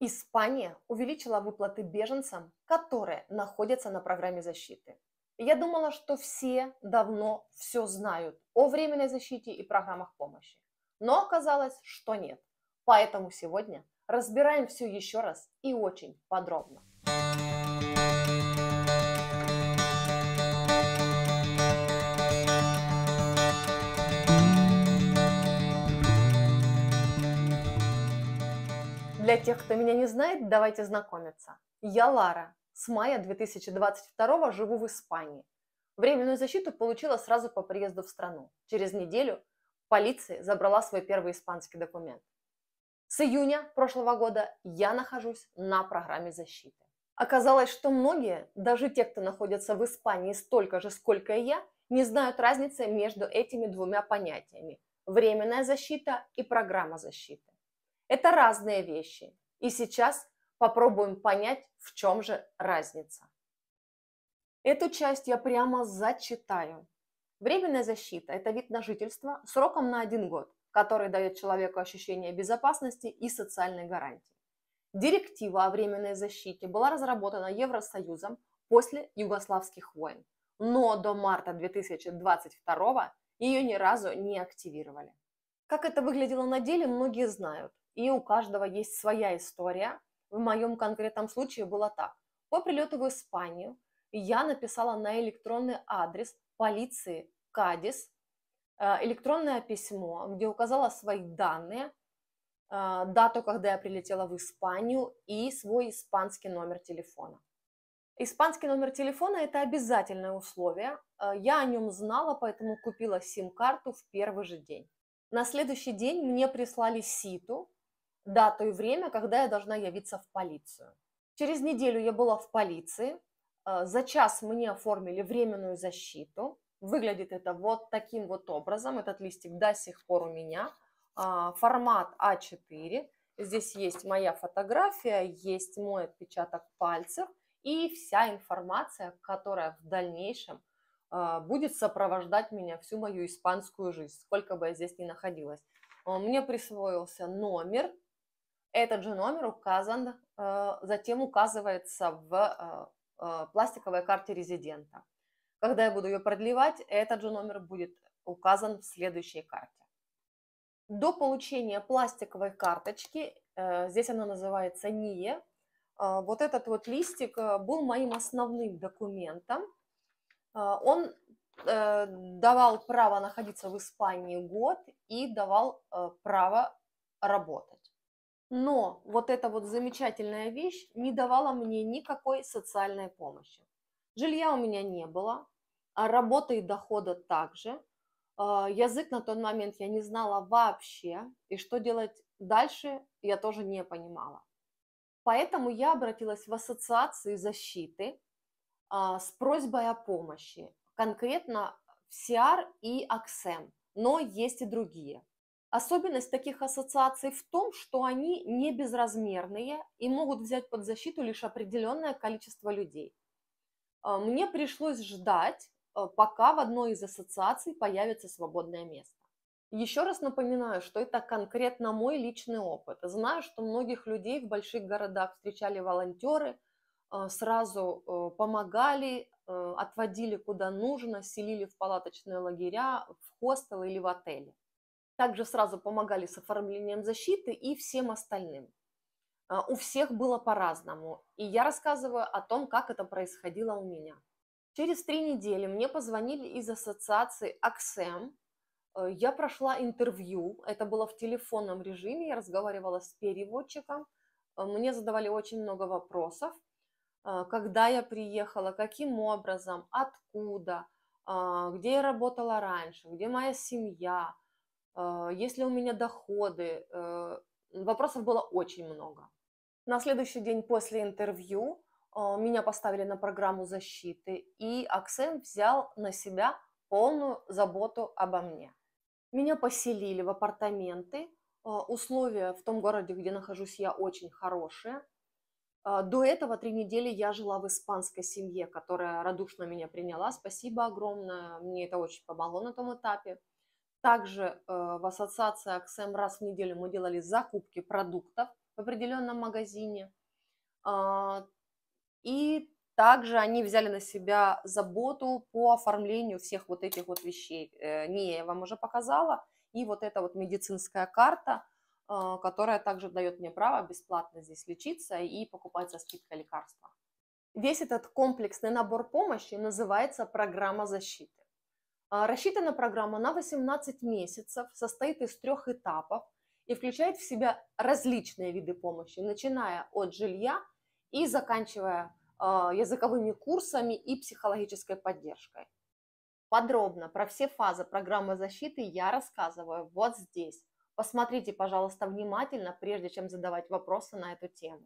Испания увеличила выплаты беженцам, которые находятся на программе защиты. Я думала, что все давно все знают о временной защите и программах помощи. Но оказалось, что нет. Поэтому сегодня разбираем все еще раз и очень подробно. Для тех, кто меня не знает, давайте знакомиться. Я Лара. С мая 2022 живу в Испании. Временную защиту получила сразу по приезду в страну. Через неделю полиция забрала свой первый испанский документ. С июня прошлого года я нахожусь на программе защиты. Оказалось, что многие, даже те, кто находится в Испании столько же, сколько и я, не знают разницы между этими двумя понятиями – временная защита и программа защиты. Это разные вещи. И сейчас попробуем понять, в чем же разница. Эту часть я прямо зачитаю. Временная защита – это вид на жительство сроком на один год, который дает человеку ощущение безопасности и социальной гарантии. Директива о временной защите была разработана Евросоюзом после югославских войн, но до марта 2022 ее ни разу не активировали. Как это выглядело на деле, многие знают и у каждого есть своя история. В моем конкретном случае было так. По прилету в Испанию я написала на электронный адрес полиции Кадис э, электронное письмо, где указала свои данные, э, дату, когда я прилетела в Испанию и свой испанский номер телефона. Испанский номер телефона – это обязательное условие. Э, я о нем знала, поэтому купила сим-карту в первый же день. На следующий день мне прислали ситу, дату и время, когда я должна явиться в полицию. Через неделю я была в полиции, а, за час мне оформили временную защиту. Выглядит это вот таким вот образом. Этот листик до сих пор у меня. А, формат А4. Здесь есть моя фотография, есть мой отпечаток пальцев и вся информация, которая в дальнейшем а, будет сопровождать меня всю мою испанскую жизнь, сколько бы я здесь ни находилась. Мне присвоился номер этот же номер указан, э, затем указывается в э, э, пластиковой карте резидента. Когда я буду ее продлевать, этот же номер будет указан в следующей карте. До получения пластиковой карточки, здесь она называется НИЕ, вот этот вот листик был моим основным документом. Он давал право находиться в Испании год и давал право работать. Но вот эта вот замечательная вещь не давала мне никакой социальной помощи. Жилья у меня не было, а работы и дохода также. А, язык на тот момент я не знала вообще, и что делать дальше я тоже не понимала. Поэтому я обратилась в ассоциации защиты а, с просьбой о помощи, конкретно в CR и Аксем, но есть и другие. Особенность таких ассоциаций в том, что они не безразмерные и могут взять под защиту лишь определенное количество людей. А, мне пришлось ждать, а, пока в одной из ассоциаций появится свободное место. Еще раз напоминаю, что это конкретно мой личный опыт. Знаю, что многих людей в больших городах встречали волонтеры, а, сразу помогали, отводили куда нужно, селили в палаточные лагеря, в хостелы или в отели также сразу помогали с оформлением защиты и всем остальным. А, у всех было по-разному, и я рассказываю о том, как это происходило у меня. Через три недели мне позвонили из ассоциации Аксем. Э, я прошла интервью, это было в телефонном режиме, я разговаривала с переводчиком, э, мне задавали очень много вопросов, э, когда я приехала, каким образом, откуда, а, где я работала раньше, где моя семья – Э, есть ли у меня доходы. Э, вопросов было очень много. На следующий день после интервью э, меня поставили на программу защиты, и Аксен взял на себя полную заботу обо мне. Меня поселили в апартаменты. Условия в том городе, где нахожусь я, очень хорошие. До этого три недели я жила в испанской семье, которая радушно меня приняла. Спасибо огромное, мне это очень помогло на том этапе. Также э, в ассоциации Аксем раз в неделю мы делали закупки продуктов в определенном магазине. А, и также они взяли на себя заботу по оформлению всех вот этих вот вещей. Э, не, я вам уже показала. И вот эта вот медицинская карта, а, которая также дает мне право бесплатно здесь лечиться и покупать за скидкой лекарства. Весь этот комплексный набор помощи называется программа защиты. А, рассчитана программа на 18 месяцев, состоит из трех этапов и включает в себя различные виды помощи, начиная от жилья и заканчивая а, языковыми курсами и психологической поддержкой. Подробно про все фазы программы защиты я рассказываю вот здесь. Посмотрите, пожалуйста, внимательно, прежде чем задавать вопросы на эту тему.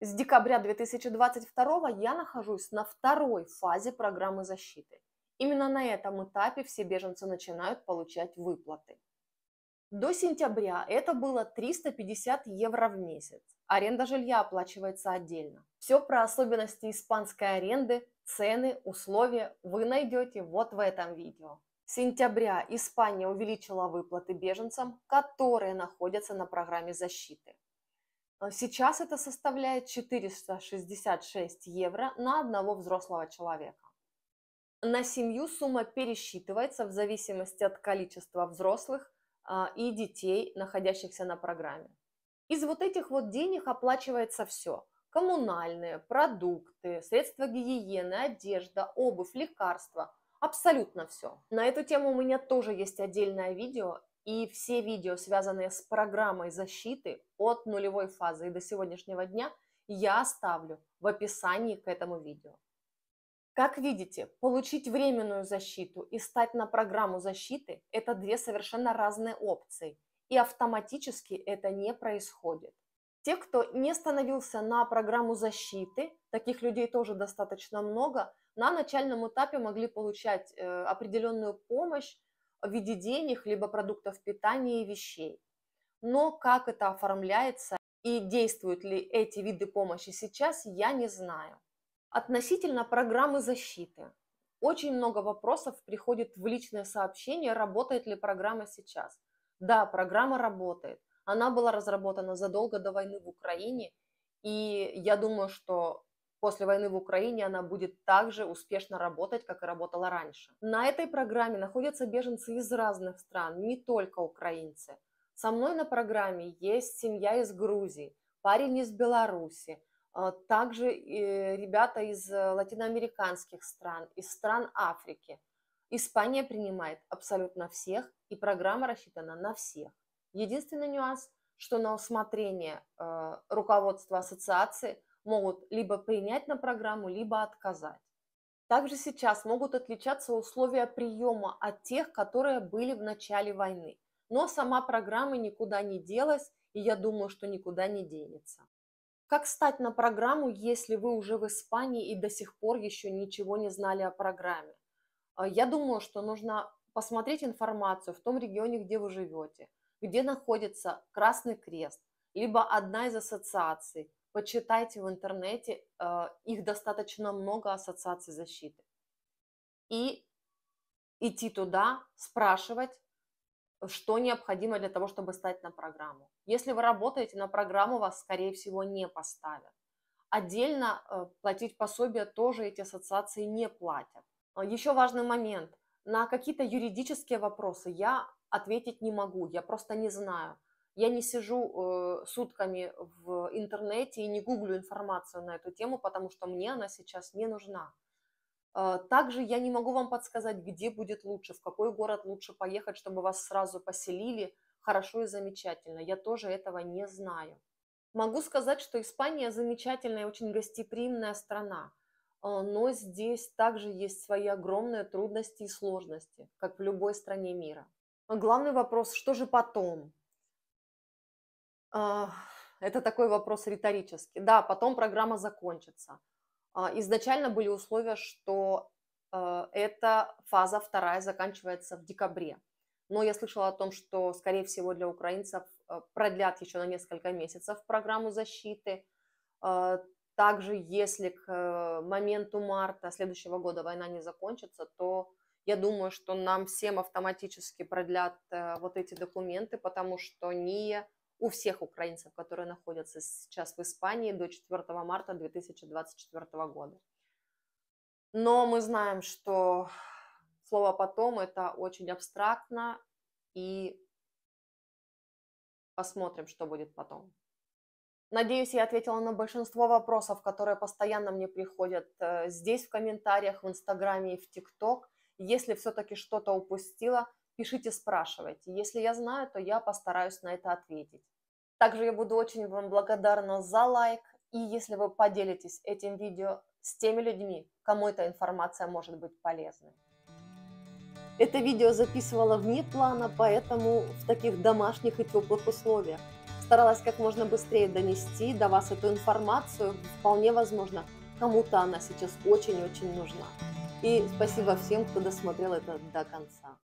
С декабря 2022 я нахожусь на второй фазе программы защиты – Именно на этом этапе все беженцы начинают получать выплаты. До сентября это было 350 евро в месяц. Аренда жилья оплачивается отдельно. Все про особенности испанской аренды, цены, условия вы найдете вот в этом видео. С сентября Испания увеличила выплаты беженцам, которые находятся на программе защиты. А сейчас это составляет 466 евро на одного взрослого человека. На семью сумма пересчитывается в зависимости от количества взрослых а, и детей, находящихся на программе. Из вот этих вот денег оплачивается все. Коммунальные, продукты, средства гигиены, одежда, обувь, лекарства. Абсолютно все. На эту тему у меня тоже есть отдельное видео, и все видео, связанные с программой защиты от нулевой фазы и до сегодняшнего дня, я оставлю в описании к этому видео. Как видите, получить временную защиту и стать на программу защиты – это две совершенно разные опции, и автоматически это не происходит. Те, кто не становился на программу защиты, таких людей тоже достаточно много, на начальном этапе могли получать э, определенную помощь в виде денег, либо продуктов питания и вещей. Но как это оформляется и действуют ли эти виды помощи сейчас, я не знаю. Относительно программы защиты. Очень много вопросов приходит в личное сообщение, работает ли программа сейчас. Да, программа работает. Она была разработана задолго до войны в Украине, и я думаю, что после войны в Украине она будет также успешно работать, как и работала раньше. На этой программе находятся беженцы из разных стран, не только украинцы. Со мной на программе есть семья из Грузии, парень из Беларуси, а, также ребята из э, латиноамериканских стран, из стран Африки. Испания принимает абсолютно всех, и программа рассчитана на всех. Единственный нюанс, что на усмотрение э, руководства ассоциации могут либо принять на программу, либо отказать. Также сейчас могут отличаться условия приема от тех, которые были в начале войны. Но сама программа никуда не делась, и я думаю, что никуда не денется. Как стать на программу, если вы уже в Испании и до сих пор еще ничего не знали о программе? А, я думаю, что нужно посмотреть информацию в том регионе, где вы живете, где находится Красный Крест, либо одна из ассоциаций. Почитайте в интернете, а, их достаточно много, ассоциаций защиты. И идти туда, спрашивать, что необходимо для того, чтобы стать на программу. Если вы работаете на программу, вас, скорее всего, не поставят. Отдельно э, платить пособие тоже эти ассоциации не платят. А, Еще важный момент. На какие-то юридические вопросы я ответить не могу, я просто не знаю. Я не сижу э, сутками в интернете и не гуглю информацию на эту тему, потому что мне она сейчас не нужна. Э, также я не могу вам подсказать, где будет лучше, в какой город лучше поехать, чтобы вас сразу поселили – хорошо и замечательно. Я тоже этого не знаю. Могу сказать, что Испания замечательная, очень гостеприимная страна, а, но здесь также есть свои огромные трудности и сложности, как в любой стране мира. А главный вопрос, что же потом? А, это такой вопрос риторический. Да, потом программа закончится. Изначально были условия, что эта фаза вторая заканчивается в декабре но я слышала о том, что, скорее всего, для украинцев э, продлят еще на несколько месяцев программу защиты. Э, также, если к моменту марта следующего года война не закончится, то я думаю, что нам всем автоматически продлят э, вот эти документы, потому что не у всех украинцев, которые находятся сейчас в Испании до 4 марта 2024 года. Но мы знаем, что Слово «потом» — это очень абстрактно, и посмотрим, что будет потом. Надеюсь, я ответила на большинство вопросов, которые постоянно мне приходят э, здесь в комментариях, в Инстаграме и в ТикТок. Если все-таки что-то упустила, пишите, спрашивайте. Если я знаю, то я постараюсь на это ответить. Также я буду очень вам благодарна за лайк. И если вы поделитесь этим видео с теми людьми, кому эта информация может быть полезной. Это видео записывала вне плана, поэтому в таких домашних и теплых условиях. Старалась как можно быстрее донести до вас эту информацию. Вполне возможно, кому-то она сейчас очень-очень нужна. И спасибо всем, кто досмотрел это до конца.